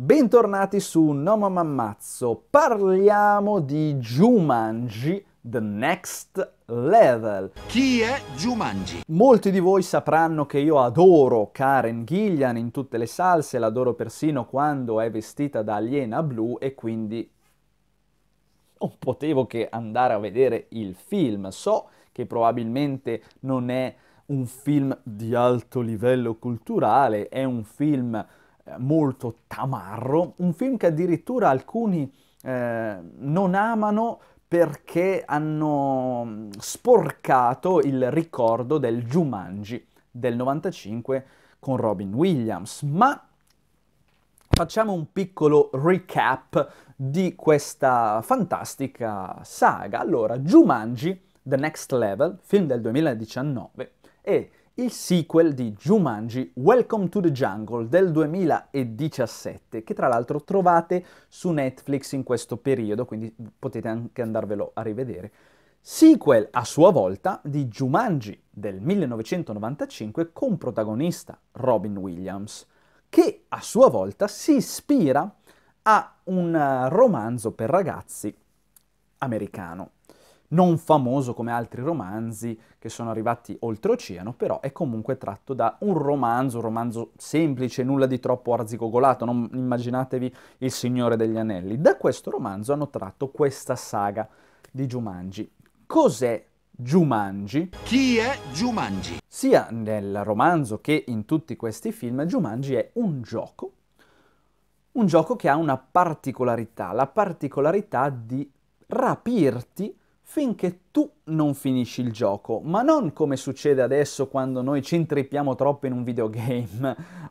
Bentornati su No Mamma Ammazzo, parliamo di Jumanji The Next Level. Chi è Jumanji? Molti di voi sapranno che io adoro Karen Gillian in tutte le salse, l'adoro persino quando è vestita da aliena blu e quindi non potevo che andare a vedere il film. So che probabilmente non è un film di alto livello culturale, è un film molto tamarro, un film che addirittura alcuni eh, non amano perché hanno mm, sporcato il ricordo del Jumanji del 95 con Robin Williams. Ma facciamo un piccolo recap di questa fantastica saga. Allora, Jumanji, The Next Level, film del 2019, è il sequel di Jumanji Welcome to the Jungle del 2017, che tra l'altro trovate su Netflix in questo periodo, quindi potete anche andarvelo a rivedere. Sequel a sua volta di Jumanji del 1995 con protagonista Robin Williams, che a sua volta si ispira a un romanzo per ragazzi americano non famoso come altri romanzi che sono arrivati oltreoceano, però è comunque tratto da un romanzo, un romanzo semplice, nulla di troppo arzigogolato, non immaginatevi Il Signore degli Anelli. Da questo romanzo hanno tratto questa saga di Jumanji. Cos'è Jumanji? Chi è Jumanji? Sia nel romanzo che in tutti questi film, Jumanji è un gioco, un gioco che ha una particolarità, la particolarità di rapirti finché tu non finisci il gioco, ma non come succede adesso quando noi ci intrippiamo troppo in un videogame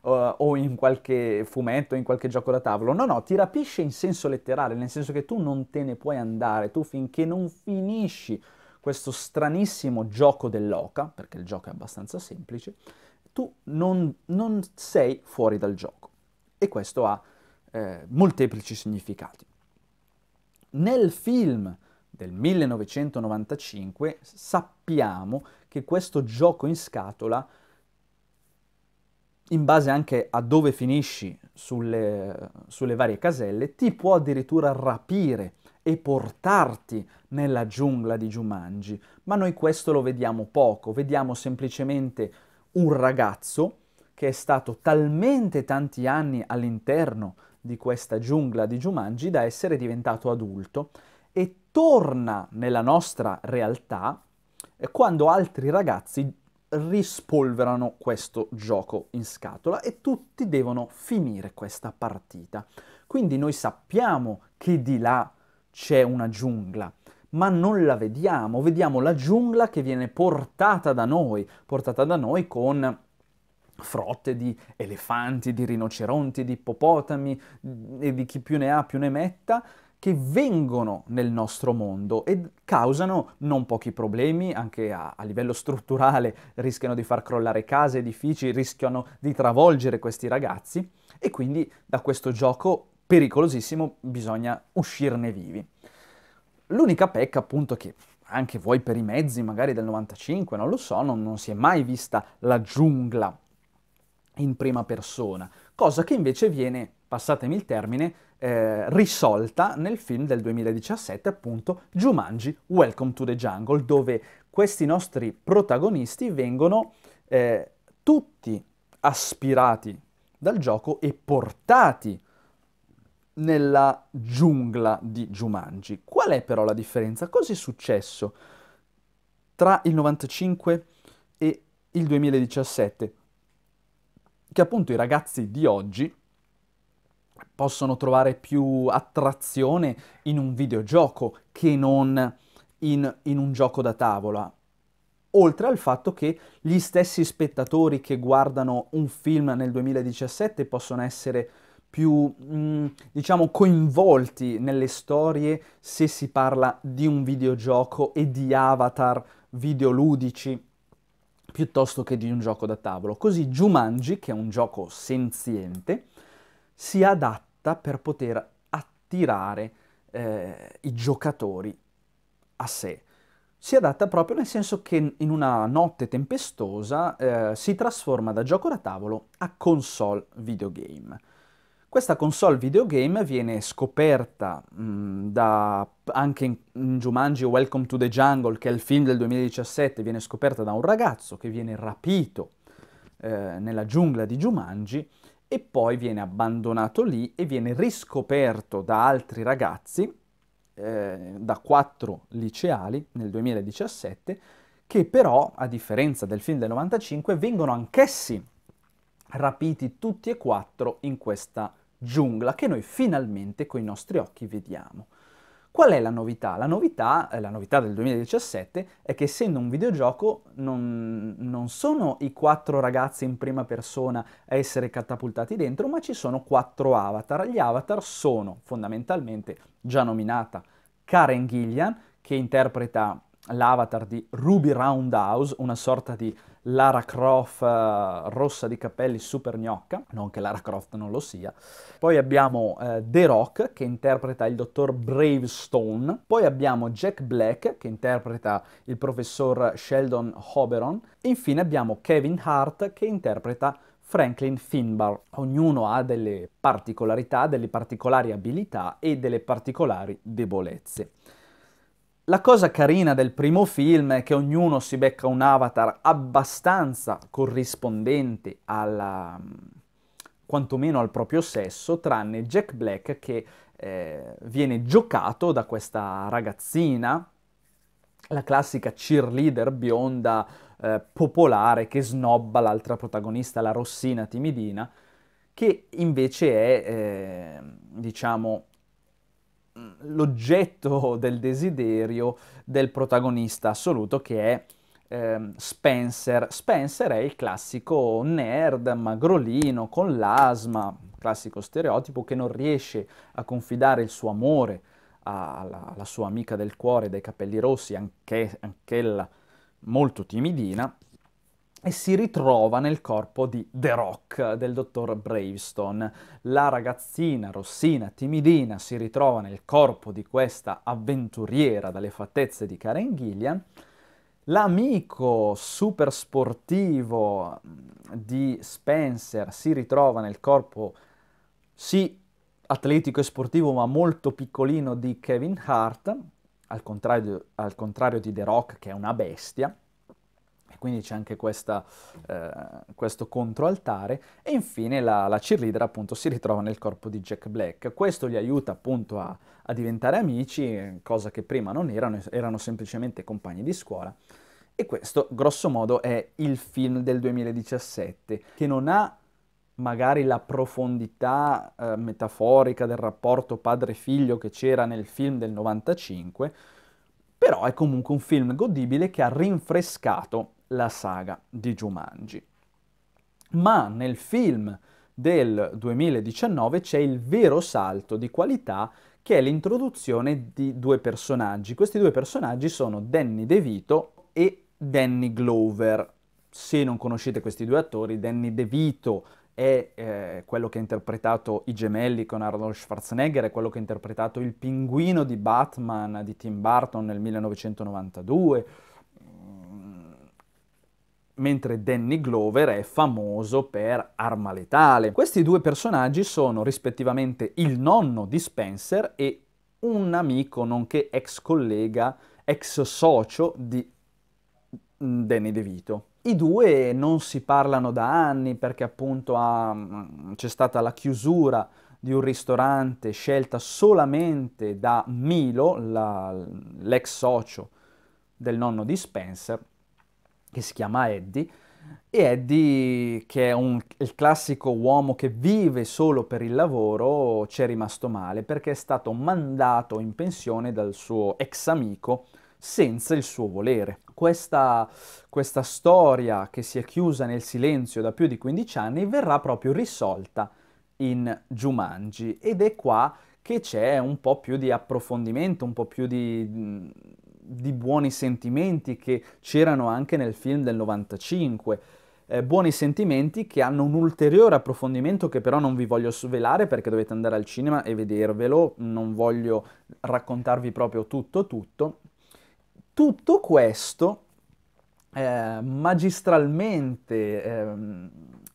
uh, o in qualche fumetto, in qualche gioco da tavolo. No, no, ti rapisce in senso letterale, nel senso che tu non te ne puoi andare, tu finché non finisci questo stranissimo gioco dell'oca, perché il gioco è abbastanza semplice, tu non, non sei fuori dal gioco. E questo ha eh, molteplici significati. Nel film del 1995 sappiamo che questo gioco in scatola in base anche a dove finisci sulle, sulle, varie caselle, ti può addirittura rapire e portarti nella giungla di Jumanji. Ma noi questo lo vediamo poco, vediamo semplicemente un ragazzo che è stato talmente tanti anni all'interno di questa giungla di Jumanji da essere diventato adulto e torna nella nostra realtà eh, quando altri ragazzi rispolverano questo gioco in scatola e tutti devono finire questa partita. Quindi noi sappiamo che di là c'è una giungla, ma non la vediamo, vediamo la giungla che viene portata da noi, portata da noi con frotte di elefanti, di rinoceronti, di ippopotami mm, e di chi più ne ha più ne metta, che vengono nel nostro mondo e causano non pochi problemi, anche a, a livello strutturale, rischiano di far crollare case, edifici, rischiano di travolgere questi ragazzi e quindi da questo gioco pericolosissimo bisogna uscirne vivi. L'unica pecca appunto che anche voi per i mezzi magari del 95, non lo so, non, non, si è mai vista la giungla in prima persona, cosa che invece viene, passatemi il termine, eh, risolta nel film del 2017, appunto Jumanji Welcome to the Jungle, dove questi nostri protagonisti vengono eh, tutti aspirati dal gioco e portati nella giungla di Jumanji. Qual è però la differenza? Cos'è successo tra il 95 e il 2017? Che appunto i ragazzi di oggi possono trovare più attrazione in un videogioco che non in, in un gioco da tavola oltre al fatto che gli stessi spettatori che guardano un film nel 2017 possono essere più, mm, diciamo, coinvolti nelle storie se si parla di un videogioco e di avatar videoludici piuttosto che di un gioco da tavolo. Così Jumanji, che è un gioco senziente, si adatta per poter attirare eh, i giocatori a sé. Si adatta proprio nel senso che in una notte tempestosa eh, si trasforma da gioco da tavolo a console videogame. Questa console videogame viene scoperta mh, da, anche in, in Jumanji Welcome to the Jungle, che è il film del 2017, viene scoperta da un ragazzo che viene rapito eh, nella giungla di Jumanji e poi viene abbandonato lì e viene riscoperto da altri ragazzi, eh, da quattro liceali nel 2017, che però, a differenza del film del 95, vengono anch'essi rapiti tutti e quattro in questa giungla che noi finalmente coi nostri occhi vediamo. Qual è la novità? La novità, eh, la novità del 2017 è che essendo un videogioco non, non, sono i quattro ragazzi in prima persona a essere catapultati dentro, ma ci sono quattro avatar. Gli avatar sono fondamentalmente già nominata Karen Gillian, che interpreta l'avatar di Ruby Roundhouse, una sorta di Lara Croft eh, rossa di capelli super gnocca, non che Lara Croft non lo sia. Poi abbiamo eh, The Rock che interpreta il dottor Bravestone, poi abbiamo Jack Black che interpreta il professor Sheldon Oberon e infine abbiamo Kevin Hart che interpreta Franklin Finbar. Ognuno ha delle particolarità, delle particolari abilità e delle particolari debolezze. La cosa carina del primo film è che ognuno si becca un avatar abbastanza corrispondente alla, quantomeno al proprio sesso, tranne Jack Black che eh, viene giocato da questa ragazzina, la classica cheerleader bionda eh, popolare che snobba l'altra protagonista, la rossina timidina, che invece è, eh, diciamo, l'oggetto del desiderio del protagonista assoluto che è eh, Spencer. Spencer è il classico nerd magrolino con l'asma, classico stereotipo che non riesce a confidare il suo amore alla, alla sua amica del cuore dai capelli rossi, anche, anch'ella molto timidina, e si ritrova nel corpo di The Rock, del dottor Bravestone. La ragazzina rossina, timidina, si ritrova nel corpo di questa avventuriera dalle fattezze di Karen Gillian. L'amico super sportivo mm, di Spencer si ritrova nel corpo, sì, atletico e sportivo, ma molto piccolino di Kevin Hart, al contrario, al contrario di The Rock, che è una bestia e quindi c'è anche questa, eh, questo controaltare. E infine la, la cheerleader appunto si ritrova nel corpo di Jack Black. Questo gli aiuta appunto a, a diventare amici, cosa che prima non erano, erano semplicemente compagni di scuola. E questo, grosso modo, è il film del 2017, che non ha magari la profondità eh, metaforica del rapporto padre-figlio che c'era nel film del 95, però è comunque un film godibile che ha rinfrescato la saga di Jumanji. Ma nel film del 2019 c'è il vero salto di qualità che è l'introduzione di due personaggi. Questi due personaggi sono Danny DeVito e Danny Glover. Se non conoscete questi due attori, Danny DeVito è eh, quello che ha interpretato i gemelli con Arnold Schwarzenegger, è quello che ha interpretato il pinguino di Batman di Tim Burton nel 1992 mentre Danny Glover è famoso per Arma Letale. Questi due personaggi sono rispettivamente il nonno di Spencer e un amico, nonché ex collega, ex socio di mm, Danny DeVito. I due non si parlano da anni perché appunto mm, c'è stata la chiusura di un ristorante scelta solamente da Milo, l'ex socio del nonno di Spencer, che si chiama Eddie, e Eddie, che è un, il classico uomo che vive solo per il lavoro, ci è rimasto male perché è stato mandato in pensione dal suo ex amico senza il suo volere. Questa, questa storia che si è chiusa nel silenzio da più di 15 anni verrà proprio risolta in Jumanji ed è qua che c'è un po' più di approfondimento, un po' più di di buoni sentimenti che c'erano anche nel film del 95. Eh, buoni sentimenti che hanno un ulteriore approfondimento che però non vi voglio svelare perché dovete andare al cinema e vedervelo, non voglio raccontarvi proprio tutto tutto. Tutto questo eh, magistralmente eh,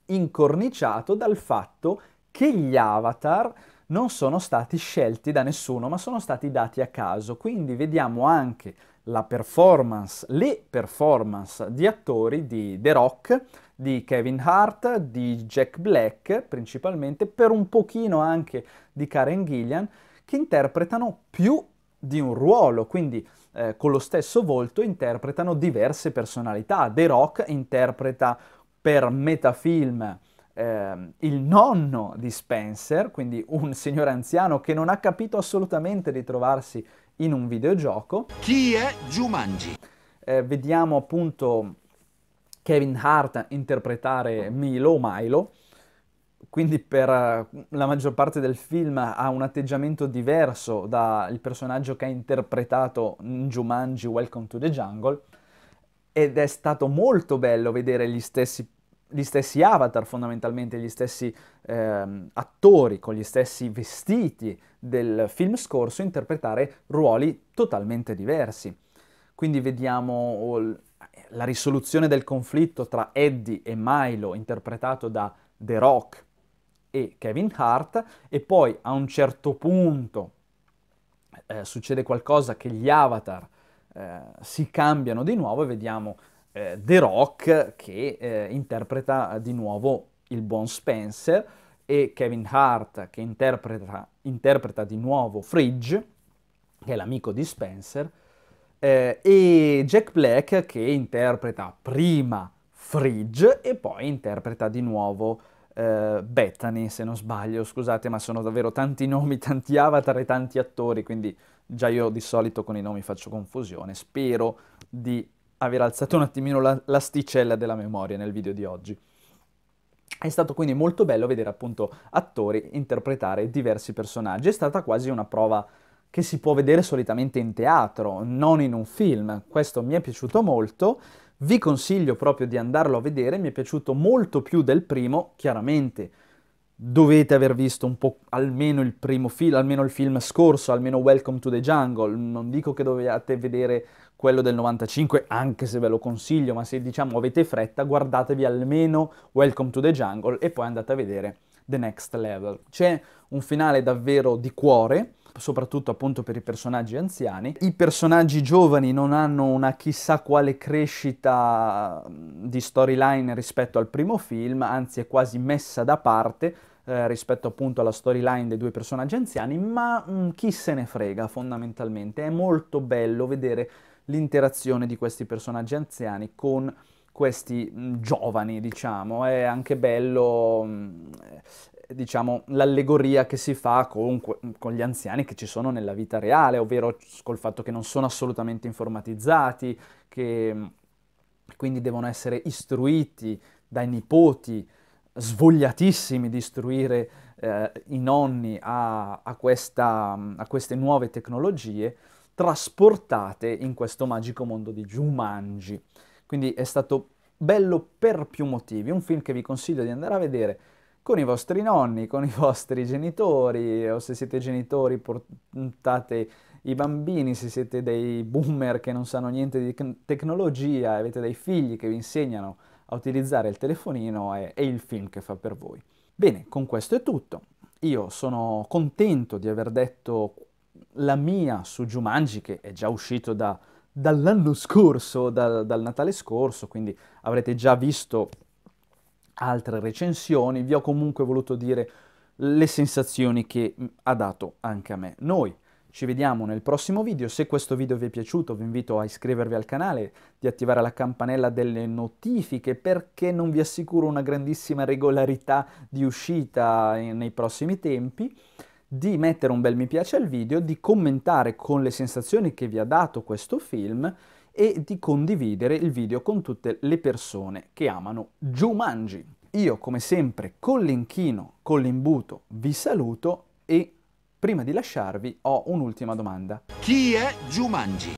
incorniciato dal fatto che gli avatar non sono stati scelti da nessuno, ma sono stati dati a caso. Quindi vediamo anche la performance, le performance di attori di The Rock, di Kevin Hart, di Jack Black principalmente, per un pochino anche di Karen Gillian, che interpretano più di un ruolo, quindi eh, con lo stesso volto interpretano diverse personalità. The Rock interpreta per metafilm eh, il nonno di Spencer, quindi un signore anziano che non ha capito assolutamente di trovarsi in un videogioco. Chi è Jumanji? Eh, vediamo appunto Kevin Hart interpretare Milo Milo, quindi per eh, la maggior parte del film ha un atteggiamento diverso dal personaggio che ha interpretato in Jumanji Welcome to the Jungle ed è stato molto bello vedere gli stessi gli stessi avatar fondamentalmente, gli stessi ehm, attori con gli stessi vestiti del film scorso interpretare ruoli totalmente diversi. Quindi vediamo la risoluzione del conflitto tra Eddie e Milo interpretato da The Rock e Kevin Hart e poi a un certo punto eh, succede qualcosa che gli avatar eh, si cambiano di nuovo e vediamo eh, The Rock che eh, interpreta eh, di nuovo il buon Spencer e Kevin Hart che interpreta, interpreta di nuovo Fridge, che è l'amico di Spencer, eh, e Jack Black che interpreta prima Fridge e poi interpreta di nuovo eh, Bethany, se non sbaglio, scusate, ma sono davvero tanti nomi, tanti avatar e tanti attori, quindi già io di solito con i nomi faccio confusione. Spero di aver alzato un attimino l'asticella della memoria nel video di oggi. È stato quindi molto bello vedere appunto attori interpretare diversi personaggi, è stata quasi una prova che si può vedere solitamente in teatro, non in un film. Questo mi è piaciuto molto, vi consiglio proprio di andarlo a vedere, mi è piaciuto molto più del primo, chiaramente dovete aver visto un po' almeno il primo film, almeno il film scorso, almeno Welcome to the Jungle, non dico che dovete vedere quello del 95, anche se ve lo consiglio, ma se diciamo avete fretta, guardatevi almeno Welcome to the Jungle e poi andate a vedere The Next Level. C'è un finale davvero di cuore, soprattutto appunto per i personaggi anziani. I personaggi giovani non hanno una chissà quale crescita di storyline rispetto al primo film, anzi è quasi messa da parte, eh, rispetto appunto alla storyline dei due personaggi anziani, ma mh, mm, chi se ne frega fondamentalmente. È molto bello vedere l'interazione di questi personaggi anziani con questi mh, mm, giovani, diciamo. È anche bello... Mh, mm, eh, diciamo, l'allegoria che si fa con, con, gli anziani che ci sono nella vita reale, ovvero col fatto che non sono assolutamente informatizzati, che quindi devono essere istruiti dai nipoti, svogliatissimi di istruire eh, i nonni a, a, questa, a, queste nuove tecnologie trasportate in questo magico mondo di Jumanji. Quindi è stato bello per più motivi, un film che vi consiglio di andare a vedere con i vostri nonni, con i vostri genitori o se siete genitori portate i bambini, se siete dei boomer che non sanno niente di tecnologia avete dei figli che vi insegnano a utilizzare il telefonino e, e il film che fa per voi. Bene, con questo è tutto. Io sono contento di aver detto la mia su Jumanji, che è già uscito da, dall'anno scorso, da, dal Natale scorso, quindi avrete già visto altre recensioni. Vi ho comunque voluto dire le sensazioni che ha dato anche a me. Noi ci vediamo nel prossimo video, se questo video vi è piaciuto vi invito a iscrivervi al canale, di attivare la campanella delle notifiche perché non vi assicuro una grandissima regolarità di uscita eh, nei prossimi tempi, di mettere un bel mi piace al video, di commentare con le sensazioni che vi ha dato questo film e di condividere il video con tutte le persone che amano Jumanji. Io come sempre con l'inchino, con l'imbuto vi saluto e Prima di lasciarvi ho un'ultima domanda. Chi è Jumanji?